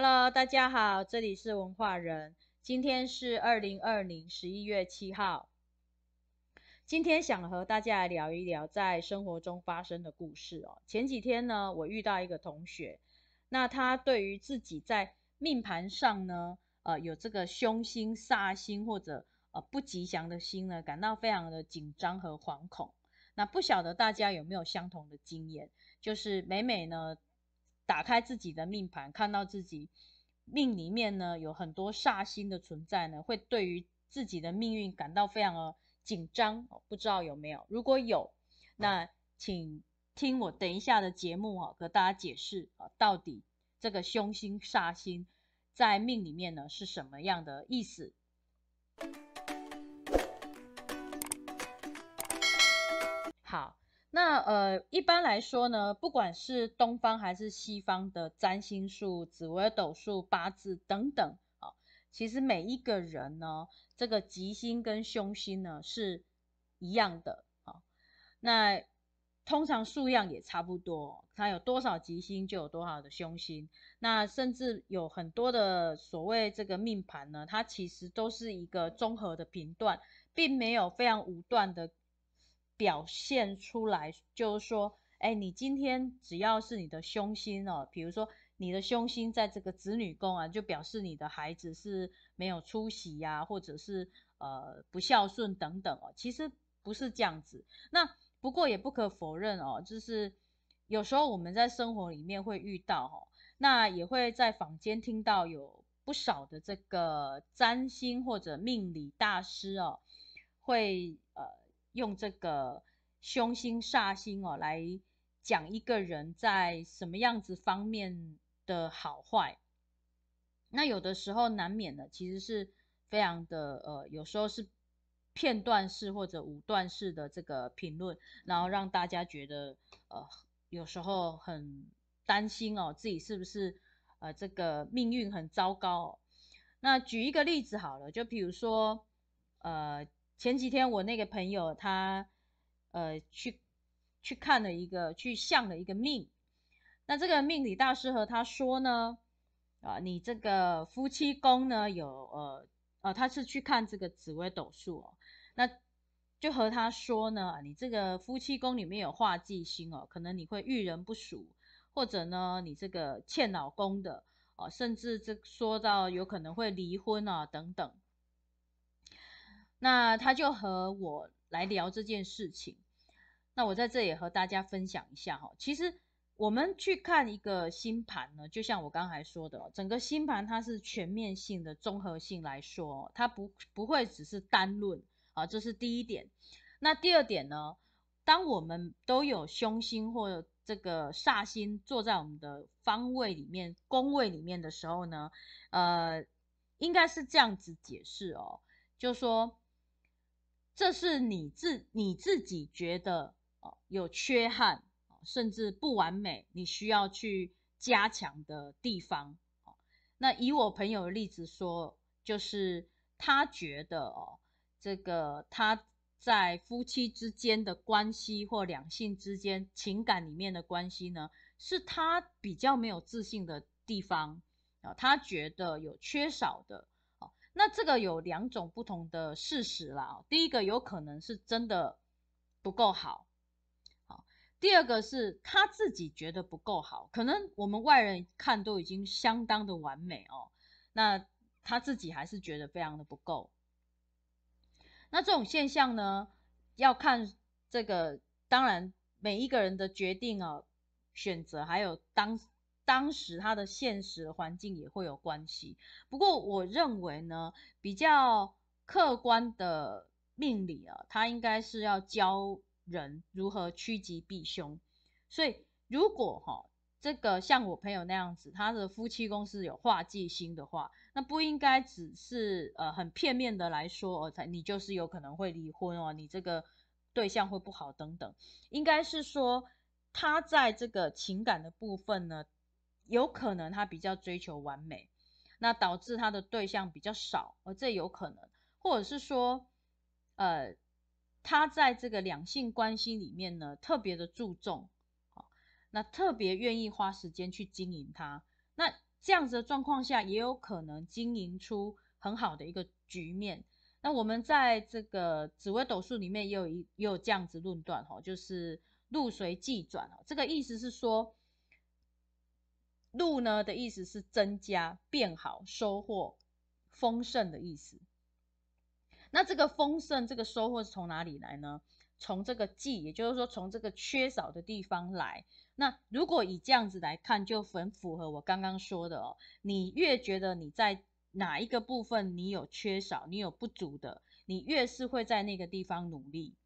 Hello，大家好，这里是文化人。今天是二零二零十一月七号。今天想和大家来聊一聊在生活中发生的故事哦。前几天呢，我遇到一个同学，那他对于自己在命盘上呢，呃，有这个凶星、煞星或者呃不吉祥的星呢，感到非常的紧张和惶恐。那不晓得大家有没有相同的经验，就是每每呢。打开自己的命盘，看到自己命里面呢有很多煞星的存在呢，会对于自己的命运感到非常的紧张。不知道有没有？如果有，那请听我等一下的节目哈，和大家解释啊，到底这个凶星煞星在命里面呢是什么样的意思？呃，一般来说呢，不管是东方还是西方的占星术、紫微斗数、八字等等啊，其实每一个人呢，这个吉星跟凶星呢是一样的啊。那通常数量也差不多，它有多少吉星就有多少的凶星。那甚至有很多的所谓这个命盘呢，它其实都是一个综合的频段，并没有非常武断的。表现出来就是说，哎，你今天只要是你的凶星哦，比如说你的凶星在这个子女宫啊，就表示你的孩子是没有出息呀，或者是呃不孝顺等等哦。其实不是这样子，那不过也不可否认哦，就是有时候我们在生活里面会遇到哦，那也会在坊间听到有不少的这个占星或者命理大师哦，会呃。用这个凶星煞星哦来讲一个人在什么样子方面的好坏，那有的时候难免的，其实是非常的呃，有时候是片段式或者武断式的这个评论，然后让大家觉得呃，有时候很担心哦，自己是不是呃这个命运很糟糕。那举一个例子好了，就比如说呃。前几天我那个朋友他，呃，去去看了一个去相了一个命，那这个命理大师和他说呢，啊，你这个夫妻宫呢有呃呃，他是去看这个紫微斗数哦，那就和他说呢，你这个夫妻宫里面有化忌星哦，可能你会遇人不淑，或者呢你这个欠老公的哦，甚至这说到有可能会离婚啊等等。那他就和我来聊这件事情，那我在这里和大家分享一下哈。其实我们去看一个星盘呢，就像我刚才说的，整个星盘它是全面性的、综合性来说，它不不会只是单论啊，这是第一点。那第二点呢，当我们都有凶星或这个煞星坐在我们的方位里面、宫位里面的时候呢，呃，应该是这样子解释哦，就说。这是你自你自己觉得哦有缺憾，甚至不完美，你需要去加强的地方。那以我朋友的例子说，就是他觉得哦，这个他在夫妻之间的关系或两性之间情感里面的关系呢，是他比较没有自信的地方啊，他觉得有缺少的。那这个有两种不同的事实啦，第一个有可能是真的不够好，好，第二个是他自己觉得不够好，可能我们外人看都已经相当的完美哦，那他自己还是觉得非常的不够。那这种现象呢，要看这个，当然每一个人的决定啊、选择还有当。当时他的现实环境也会有关系，不过我认为呢，比较客观的命理啊，他应该是要教人如何趋吉避凶。所以如果哈，这个像我朋友那样子，他的夫妻宫是有化忌星的话，那不应该只是呃很片面的来说哦，才你就是有可能会离婚哦，你这个对象会不好等等，应该是说他在这个情感的部分呢。有可能他比较追求完美，那导致他的对象比较少，而这有可能，或者是说，呃，他在这个两性关系里面呢，特别的注重，哦、那特别愿意花时间去经营他，那这样子的状况下，也有可能经营出很好的一个局面。那我们在这个紫微斗数里面也有一也有这样子论断，哦，就是路随即转，哦，这个意思是说。路呢的意思是增加、变好、收获丰盛的意思。那这个丰盛、这个收获是从哪里来呢？从这个忌，也就是说从这个缺少的地方来。那如果以这样子来看，就很符合我刚刚说的哦。你越觉得你在哪一个部分你有缺少、你有不足的，你越是会在那个地方努力，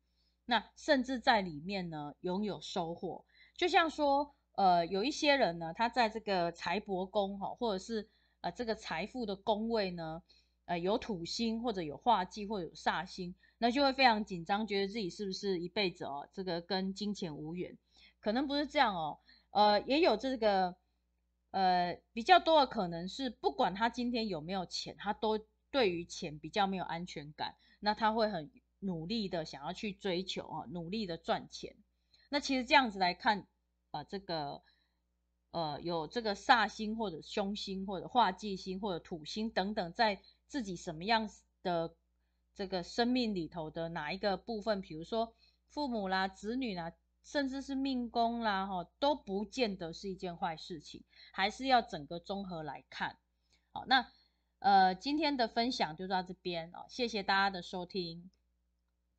那甚至在里面呢拥有收获。就像说。呃，有一些人呢，他在这个财帛宫哈，或者是呃这个财富的宫位呢，呃有土星或者有化忌或者有煞星，那就会非常紧张，觉得自己是不是一辈子哦，这个跟金钱无缘？可能不是这样哦，呃，也有这个呃比较多的可能是，不管他今天有没有钱，他都对于钱比较没有安全感，那他会很努力的想要去追求啊，努力的赚钱。那其实这样子来看。把这个，呃，有这个煞星或者凶星或者化忌星或者土星等等，在自己什么样的这个生命里头的哪一个部分，比如说父母啦、子女啦，甚至是命宫啦，哈，都不见得是一件坏事情，还是要整个综合来看。好，那呃，今天的分享就到这边哦，谢谢大家的收听，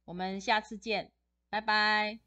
我们下次见，拜拜。